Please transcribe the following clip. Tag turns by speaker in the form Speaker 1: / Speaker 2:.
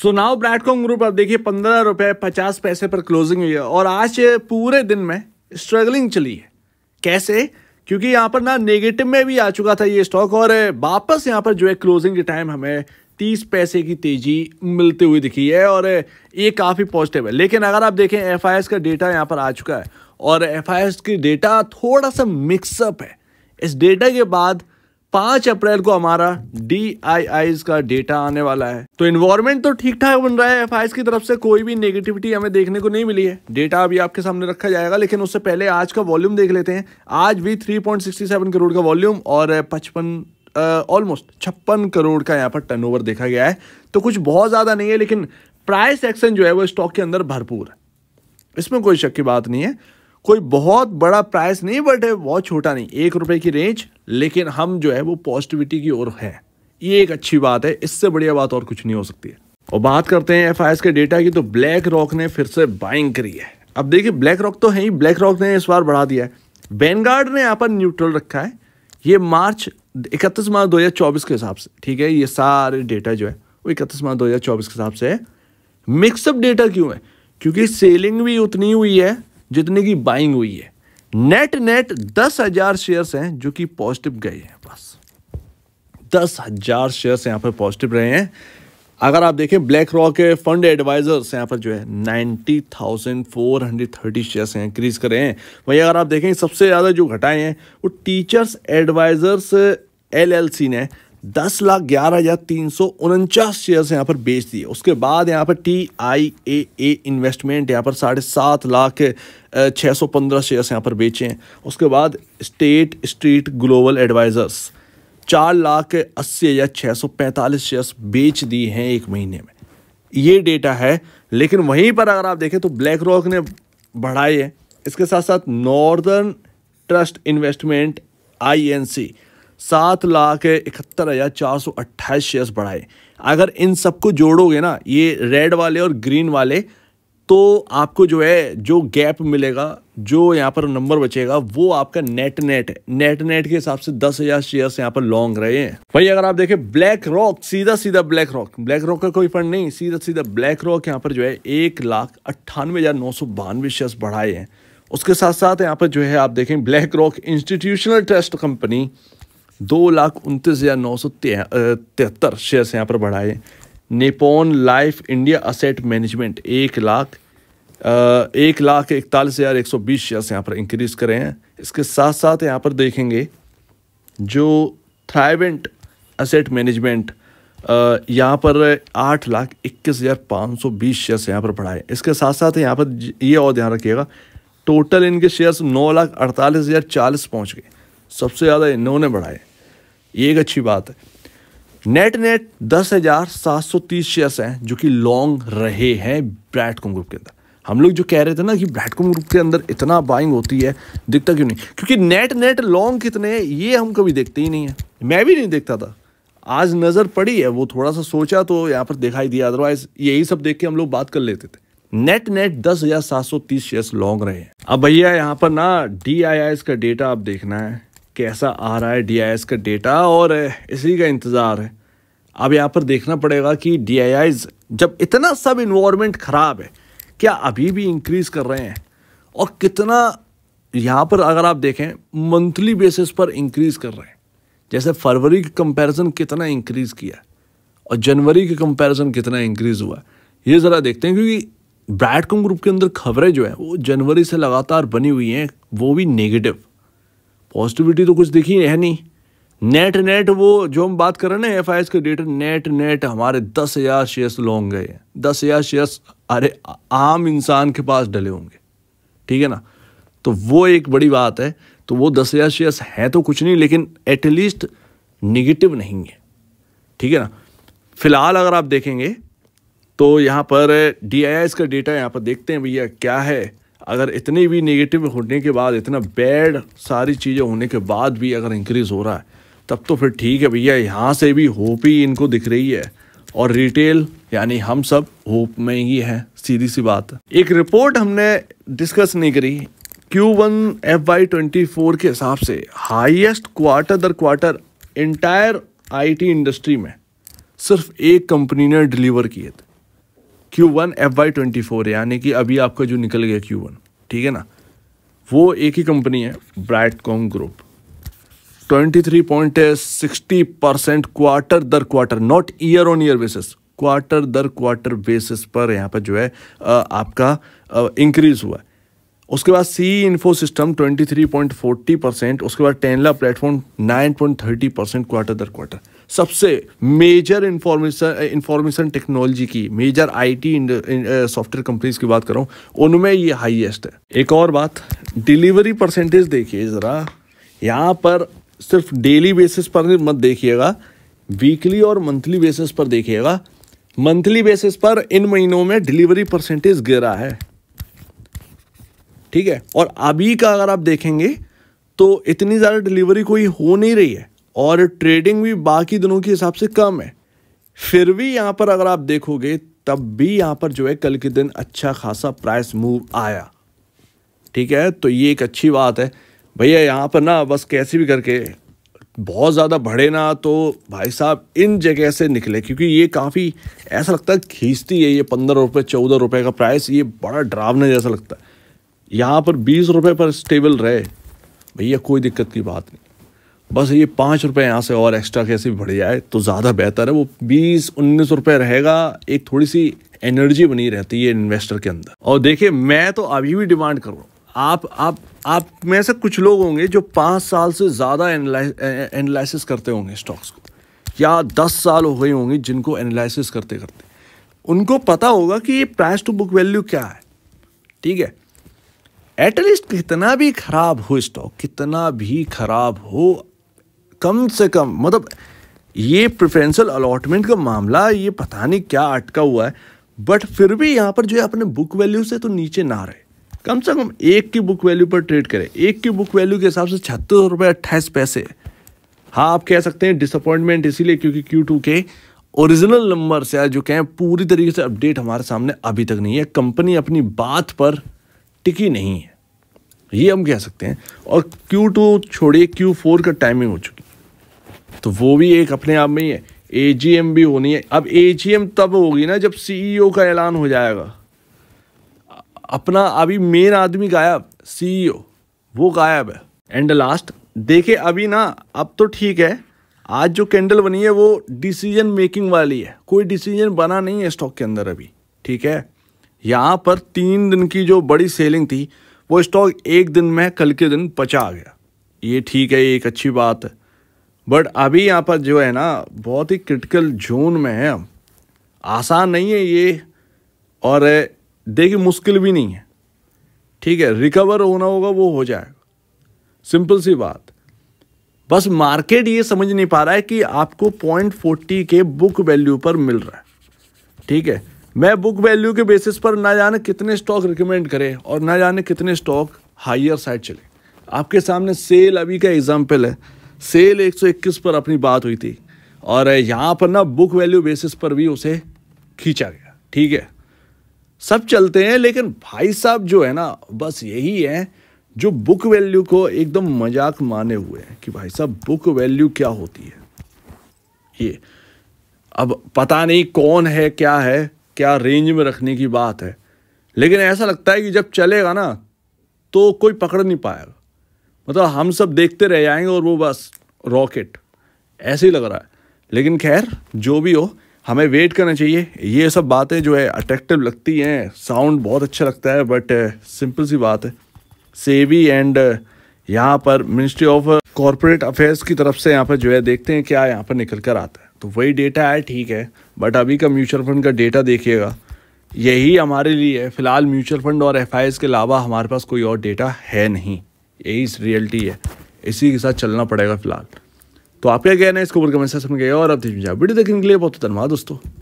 Speaker 1: so now ब्रैडकॉम group अब देखिए पंद्रह रुपये पचास पैसे पर क्लोजिंग हुई है और आज पूरे दिन में स्ट्रगलिंग चली है कैसे क्योंकि यहाँ पर ना नेगेटिव में भी आ चुका था ये स्टॉक और वापस यहाँ पर जो है क्लोजिंग के टाइम हमें तीस पैसे की तेजी मिलती हुई दिखी है और ये काफ़ी पॉजिटिव है लेकिन अगर आप देखें एफ का डेटा यहाँ पर आ चुका है और एफ की डेटा थोड़ा सा मिक्सअप है इस डेटा के बाद पांच अप्रैल को हमारा डी का डेटा आने वाला है तो इन्वायरमेंट तो ठीक ठाक बन रहा है एफ की तरफ से कोई भी नेगेटिविटी हमें देखने को नहीं मिली है डेटा अभी आपके सामने रखा जाएगा लेकिन उससे पहले आज का वॉल्यूम देख लेते हैं आज भी 3.67 करोड़ का वॉल्यूम और पचपन ऑलमोस्ट छप्पन करोड़ का यहाँ पर टर्न देखा गया है तो कुछ बहुत ज़्यादा नहीं है लेकिन प्राइस एक्शन जो है वो स्टॉक के अंदर भरपूर है इसमें कोई शक की बात नहीं है कोई बहुत बड़ा प्राइस नहीं बट है बहुत छोटा नहीं एक रुपए की रेंज लेकिन हम जो है वो पॉजिटिविटी की ओर है ये एक अच्छी बात है इससे बढ़िया बात और कुछ नहीं हो सकती है और बात करते हैं एफ के डेटा की तो ब्लैक रॉक ने फिर से बाइंग करी है अब देखिए ब्लैक रॉक तो है ही ब्लैक रॉक ने इस बार बढ़ा दिया है बैनगार्ड ने यहाँ पर न्यूट्रल रखा है ये मार्च इकतीस मार्च दो के हिसाब से ठीक है ये सारे डेटा जो है वो इकतीस मार्च दो के हिसाब से है मिक्सअप डेटा क्यों है क्योंकि सेलिंग भी उतनी हुई है जितने की बाइंग हुई है नेट नेट दस हजार शेयर हैं जो कि पॉजिटिव गए हैं बस दस हजार शेयर्स यहां पर पॉजिटिव रहे हैं अगर आप देखें ब्लैक रॉक के फंड एडवाइजर्स यहाँ पर जो है ninety thousand four hundred thirty shares हैं इंक्रीज रहे हैं वहीं अगर आप देखें सबसे ज़्यादा जो घटाए हैं वो टीचर्स एडवाइजर्स एलएलसी ने दस लाख ग्यारह हज़ार तीन सौ उनचास शेयर्स यहाँ पर बेच दिए उसके बाद यहाँ पर T I A A investment यहाँ पर साढ़े सात लाख छः सौ पंद्रह शेयर्स यहाँ पर बेचे हैं उसके बाद स्टेट स्ट्रीट ग्लोबल एडवाइज़र्स चार लाख अस्सी हज़ार छः सौ पैंतालीस शेयर्स बेच दिए हैं एक महीने में ये डेटा है लेकिन वहीं पर अगर आप देखें तो ब्लैक रॉक ने बढ़ाए हैं इसके साथ साथ नॉर्दर्न ट्रस्ट इन्वेस्टमेंट आई सात लाख इकहत्तर हज़ार चार सौ अट्ठाईस शेयर्स बढ़ाए अगर इन सबको जोड़ोगे ना ये रेड वाले और ग्रीन वाले तो आपको जो है जो गैप मिलेगा जो यहाँ पर नंबर बचेगा वो आपका नेट नेट है नेट नेट के हिसाब से दस हज़ार शेयर्स यहाँ पर लॉन्ग रहे हैं भाई अगर आप देखें ब्लैक रॉक सीधा सीधा ब्लैक रॉक ब्लैक रॉक का कोई फंड नहीं सीधा सीधा ब्लैक रॉक यहाँ पर जो है एक लाख अट्ठानवे हज़ार नौ सौ बानवे शेयर्स बढ़ाए हैं उसके साथ साथ यहाँ पर जो है आप देखें BlackRock institutional trust company दो लाख उनतीस हज़ार नौ सौ तिहत्तर शेयर्स यहाँ पर बढ़ाए Nippon life India asset management एक लाख एक लाख इकतालीस हज़ार एक सौ बीस शेयर्स यहाँ पर इंक्रीज़ करें हैं इसके साथ साथ यहाँ पर देखेंगे जो थ्राइवेंट असेट मैनेजमेंट यहाँ पर आठ लाख इक्कीस हज़ार पाँच सौ बीस शेयर्स यहाँ पर बढ़ाए इसके साथ साथ यहाँ पर ये और ध्यान रखिएगा टोटल इनके शेयर्स नौ लाख अड़तालीस हज़ार चालीस पहुँच गए सबसे ज़्यादा इन्होंने बढ़ाए ये एक अच्छी बात है नेट नेट दस हज़ार सात सौ तीस शेयर्स हैं जो कि लॉन्ग रहे हैं ब्रैटकॉम ग्रुप के अंदर हम लोग जो कह रहे थे ना कि ब्रैटकॉम ग्रुप के अंदर इतना बाइंग होती है दिखता क्यों नहीं क्योंकि नेट नेट लॉन्ग कितने हैं ये हम कभी देखते ही नहीं है मैं भी नहीं देखता था आज नज़र पड़ी है वो थोड़ा सा सोचा तो यहाँ पर दिखाई दिया अदरवाइज यही सब देख के हम लोग बात कर लेते थे नेट नेट दस हज़ार सात सौ तीस शेयर्स लॉन्ग रहे हैं अब भैया यहाँ पर ना डी का डेटा आप देखना है कैसा आ रहा है डी का डेटा और इसी का इंतज़ार है अब यहाँ पर देखना पड़ेगा कि डी जब इतना सब इन्वामेंट ख़राब है क्या अभी भी इंक्रीज़ कर रहे हैं और कितना यहाँ पर अगर आप देखें मंथली बेसिस पर इंक्रीज़ कर रहे हैं जैसे फरवरी के कंपैरिजन कितना इंक्रीज़ किया और जनवरी के कंपैरिजन कितना इंक्रीज़ हुआ ये ज़रा देखते हैं क्योंकि ब्रैडकॉम ग्रुप के अंदर खबरें जो है वो जनवरी से लगातार बनी हुई हैं वो भी नेगेटिव पॉजिटिविटी तो कुछ दिखी है नहीं नेट नेट वो जो हम बात कर रहे हैं ना एफ आई एस के डेटा नेट नेट हमारे दस हज़ार शेयर्स लॉन्ग गए हैं दस हज़ार शेयर्स अरे आम इंसान के पास डले होंगे ठीक है ना तो वो एक बड़ी बात है तो वो दस हज़ार शेयर्स हैं तो कुछ नहीं लेकिन एटलीस्ट निगेटिव नहीं है ठीक है ना फिलहाल अगर आप देखेंगे तो यहाँ पर डी आई एस का डेटा यहाँ पर देखते हैं भैया क्या है अगर इतनी भी नेगेटिव होने के बाद इतना बैड सारी चीज़ें होने के बाद भी अगर इंक्रीज़ हो रहा है तब तो फिर ठीक है भैया यहाँ से भी होप ही इनको दिख रही है और रिटेल यानी हम सब होप में ही हैं सीधी सी बात एक रिपोर्ट हमने डिस्कस नहीं करी Q1 one F Y twenty four के हिसाब से हाईएस्ट क्वार्टर दर क्वार्टर इंटायर आईटी इंडस्ट्री में सिर्फ एक कंपनी ने डिलीवर किए थे Q one F Y twenty four है यानी कि अभी आपका जो निकल गया क्यू वन ठीक है ना वो एक ही कंपनी है Brightcom group twenty three point sixty percent quarter दर quarter not year on year basis quarter दर क्वार्टर बेसिस पर यहाँ पर जो है आपका इंक्रीज हुआ है उसके बाद सी इन्फो सिस्टम 23.40 परसेंट उसके बाद टेनला प्लेटफॉर्म 9.30 परसेंट क्वार्टर दर क्वार्टर सबसे मेजर इंफॉर्मेशन इंफॉर्मेशन टेक्नोलॉजी की मेजर आईटी सॉफ्टवेयर कंपनीज की बात करूँ उनमें ये हाईएस्ट है एक और बात डिलीवरी परसेंटेज देखिए ज़रा यहाँ पर सिर्फ डेली बेसिस पर मत देखिएगा वीकली और मंथली बेसिस पर देखिएगा मंथली बेसिस पर इन महीनों में डिलीवरी परसेंटेज गिरा है ठीक है और अभी का अगर आप देखेंगे तो इतनी ज़्यादा डिलीवरी कोई हो नहीं रही है और ट्रेडिंग भी बाकी दिनों के हिसाब से कम है फिर भी यहाँ पर अगर आप देखोगे तब भी यहाँ पर जो है कल के दिन अच्छा खासा प्राइस मूव आया ठीक है तो ये एक अच्छी बात है भैया यहाँ पर ना बस कैसे भी करके बहुत ज़्यादा बढ़े ना तो भाई साहब इन जगह से निकले क्योंकि ये काफ़ी ऐसा लगता है खींचती है ये पंद्रह रुपये चौदह रुपये का प्राइस ये बड़ा ड्रावना जैसा लगता है यहाँ पर बीस रुपये पर स्टेबल रहे भैया कोई दिक्कत की बात नहीं बस ये पाँच रुपये यहाँ से और एक्स्ट्रा कैसे भी बढ़ जाए तो ज़्यादा बेहतर है वो बीस उन्नीस रुपये रहेगा एक थोड़ी सी एनर्जी बनी रहती है इन्वेस्टर के अंदर और देखिए मैं तो अभी भी डिमांड कर रहा हूँ आप आप आप में से कुछ लोग होंगे जो पाँच साल से ज़्यादा एनालिसिस करते होंगे स्टॉक्स को या दस साल हो गए होंगे जिनको एनालिसिस करते करते उनको पता होगा कि ये प्राइस टू बुक वैल्यू क्या है ठीक है एटलीस्ट कितना भी खराब हो स्टॉक कितना भी खराब हो कम से कम मतलब ये प्रिफ्रेंशल अलॉटमेंट का मामला ये पता नहीं क्या अटका हुआ है बट फिर भी यहाँ पर जो है अपने बुक वैल्यू से तो नीचे ना रहे कम से कम एक की बुक वैल्यू पर ट्रेड करें एक की बुक वैल्यू के हिसाब से छत्तीस रुपये अट्ठाईस पैसे हाँ आप कह सकते हैं डिसअपॉइंटमेंट इसीलिए क्योंकि क्यू के ओरिजिनल नंबर से जो कहें पूरी तरीके से अपडेट हमारे सामने अभी तक नहीं है कंपनी अपनी बात पर टिकी नहीं है ये हम कह सकते हैं और क्यू टू छोड़िए क्यू फोर का टाइमिंग हो चुकी तो वो भी एक अपने आप में ही है ए भी होनी है अब ए तब होगी ना जब ओ e का ऐलान हो जाएगा अपना अभी मेन आदमी गायब ओ e वो गायब है एंड लास्ट देखे अभी ना अब तो ठीक है आज जो कैंडल बनी है वो डिसीजन मेकिंग वाली है कोई डिसीजन बना नहीं है स्टॉक के अंदर अभी ठीक है यहाँ पर तीन दिन की जो बड़ी सेलिंग थी वो स्टॉक एक दिन में कल के दिन पचा गया ये ठीक है एक अच्छी बात है बट अभी यहाँ पर जो है ना बहुत ही क्रिटिकल जोन में है हम आसान नहीं है ये और देखिए मुश्किल भी नहीं है ठीक है रिकवर होना होगा वो हो जाएगा सिंपल सी बात बस मार्केट ये समझ नहीं पा रहा है कि आपको पॉइंट फोर्टी के बुक वैल्यू पर मिल रहा है ठीक है मैं बुक वैल्यू के बेसिस पर ना जाने कितने स्टॉक रिकमेंड करें और ना जाने कितने स्टॉक हाइयर साइड चले आपके सामने सेल अभी का एग्जाम्पल है सेल 121 पर अपनी बात हुई थी और यहाँ पर ना बुक वैल्यू बेसिस पर भी उसे खींचा गया ठीक है सब चलते हैं लेकिन भाई साहब जो है ना बस यही है जो बुक वैल्यू को एकदम मजाक माने हुए हैं कि भाई साहब बुक वैल्यू क्या होती है ये अब पता नहीं कौन है क्या है क्या रेंज में रखने की बात है लेकिन ऐसा लगता है कि जब चलेगा ना तो कोई पकड़ नहीं पाएगा मतलब हम सब देखते रह जाएंगे और वो बस रॉकेट ऐसे ही लग रहा है लेकिन खैर जो भी हो हमें वेट करना चाहिए ये सब बातें जो है अट्रैक्टिव लगती हैं साउंड बहुत अच्छा लगता है बट सिंपल uh, सी बात है सेवी एंड uh, यहाँ पर मिनिस्ट्री ऑफ कॉरपोरेट अफेयर्स की तरफ से यहाँ पर जो है देखते हैं क्या यहाँ पर निकल कर आता है तो वही डेटा है ठीक है बट अभी का म्यूचुअल फंड का डेटा देखिएगा यही हमारे लिए है फ़िलहाल म्यूचुअल फंड और एफ के अलावा हमारे पास कोई और डेटा है नहीं यही रियलिटी है इसी के साथ चलना पड़ेगा फिलहाल तो आप क्या कहना है इसको ऊपर कमेंट सेक्शन में और आप वीडियो देखने के लिए बहुत धन्यवाद दोस्तों